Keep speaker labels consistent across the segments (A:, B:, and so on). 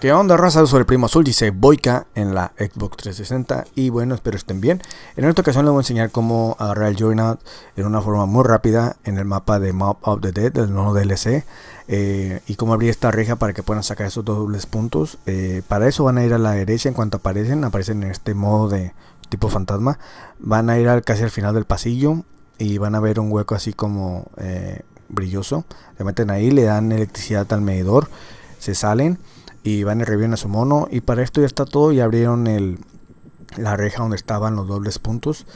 A: ¿Qué onda, raza? Soy el primo azul, dice Boica en la Xbox 360. Y bueno, espero estén bien. En esta ocasión les voy a enseñar cómo agarrar el out en una forma muy rápida en el mapa de Map of the Dead, del nuevo DLC. Eh, y cómo abrir esta reja para que puedan sacar esos dobles puntos. Eh, para eso van a ir a la derecha en cuanto aparecen. Aparecen en este modo de tipo fantasma. Van a ir casi al final del pasillo. Y van a ver un hueco así como eh, brilloso. Le meten ahí, le dan electricidad al medidor. Se salen y van y reviven a su mono. Y para esto ya está todo. Y abrieron el, la reja donde estaban los dobles puntos.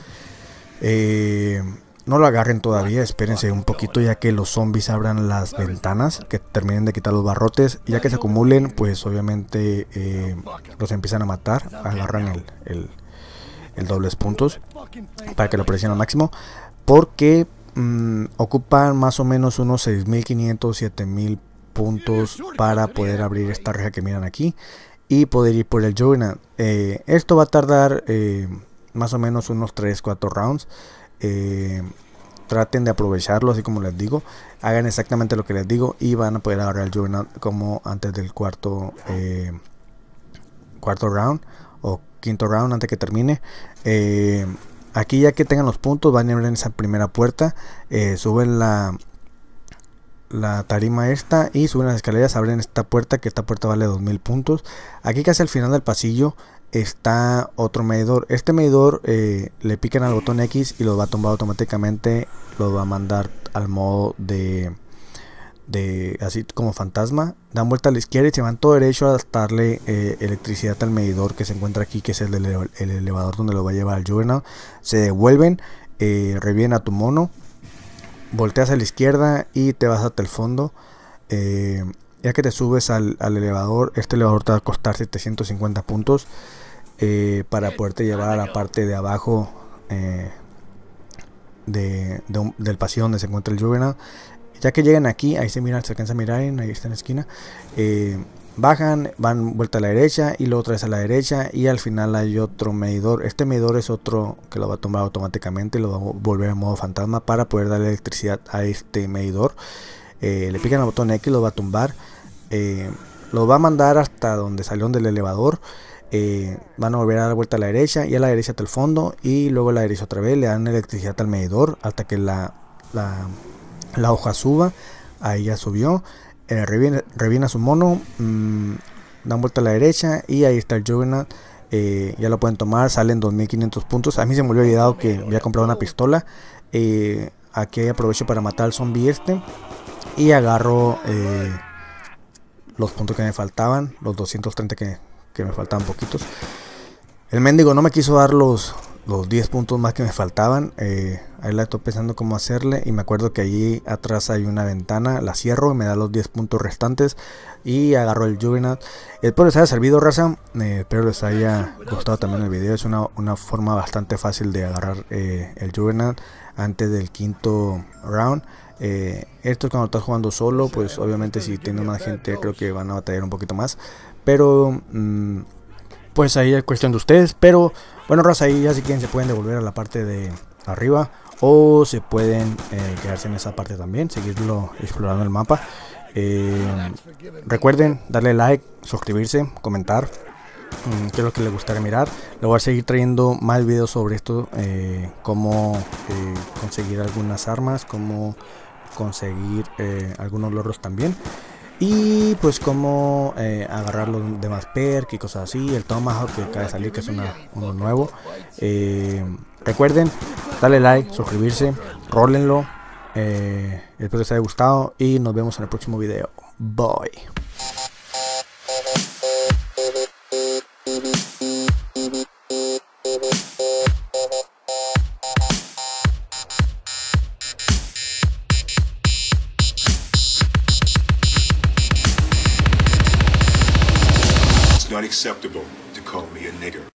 A: Eh, no lo agarren todavía, espérense un poquito ya que los zombies abran las ventanas, que terminen de quitar los barrotes, ya que se acumulen, pues obviamente eh, los empiezan a matar, agarran el, dobles puntos para que lo presionen al máximo, porque mm, ocupan más o menos unos 6.500, 7.000 puntos para poder abrir esta reja que miran aquí y poder ir por el journal eh, esto va a tardar eh, más o menos unos 3-4 rounds. Eh, traten de aprovecharlo, así como les digo. Hagan exactamente lo que les digo y van a poder agarrar el journal como antes del cuarto, cuarto round o quinto round antes que termine. aquí ya que tengan los puntos van a abrir esa primera puerta. suben la la tarima esta y suben las escaleras, abren esta puerta, que esta puerta vale 2000 puntos. Aquí casi al final del pasillo está otro medidor. Este medidor eh, le pican al botón X y lo va a tomar automáticamente, lo va a mandar al modo de, de así como fantasma. Dan vuelta a la izquierda y se van todo derecho a darle eh, electricidad al medidor que se encuentra aquí, que es el, elevador donde lo va a llevar al Juvenal Se devuelven, eh, revienen a tu mono volteas a la izquierda y te vas hasta el fondo. Eh, ya que te subes al, elevador, este elevador te va a costar 750 puntos eh, para eh, poderte llevar a la parte de abajo de, del pasillo donde se encuentra el Juvenal. Ya que lleguen aquí, ahí se miran, se alcanza a mirar, ahí está en la esquina bajan, van vuelta a la derecha y luego otra vez a la derecha y al final hay otro medidor. Este medidor es otro que lo va a tumbar automáticamente lo va a volver a modo fantasma para poder darle electricidad a este medidor. Eh, le pican al botón X, lo va a tumbar, eh, lo va a mandar hasta donde salió del elevador. Eh, van a volver a dar vuelta a la derecha y a la derecha hasta el fondo y luego a la derecha otra vez le dan electricidad al medidor hasta que la, la hoja suba ahí ya subió eh, reviene, a su mono, mm, dan vuelta a la derecha y ahí está el Juggernaut. Eh, ya lo pueden tomar, salen 2500 puntos. A mí se me había olvidado que había comprado una pistola. Eh, aquí aprovecho para matar al zombie este y agarro los puntos que me faltaban, los 230 que, que me faltaban poquitos. El mendigo no me quiso dar los, los 10 puntos más que me faltaban. Eh, ahí la estoy pensando cómo hacerle. Y me acuerdo que allí atrás hay una ventana. La cierro y me da los 10 puntos restantes. Y agarro el Juvenal Espero les haya servido, raza. pero eh, espero les haya gustado también el video. Es una, forma bastante fácil de agarrar eh, el Juvenat antes del quinto round. esto es cuando estás jugando solo. Pues obviamente si tienes más gente creo que van a batallar un poquito más. Pero... Mm, pues ahí es cuestión de ustedes. Pero bueno, Raza, ahí ya si quieren se pueden devolver a la parte de arriba. O se pueden eh, quedarse en esa parte también, seguirlo explorando el mapa. Eh, recuerden darle like, suscribirse, comentar mm, es lo que les gustaría mirar. Le voy a seguir trayendo más videos sobre esto, eh, cómo conseguir algunas armas, cómo conseguir algunos logros también. Y pues cómo eh, agarrar los demás perks y cosas así. El Tomahawk que acaba de salir, que es uno nuevo. Eh, recuerden, darle like, suscribirse, rólenlo. Eh, espero que les haya gustado y nos vemos en el próximo video. Bye. acceptable to call me a nigger.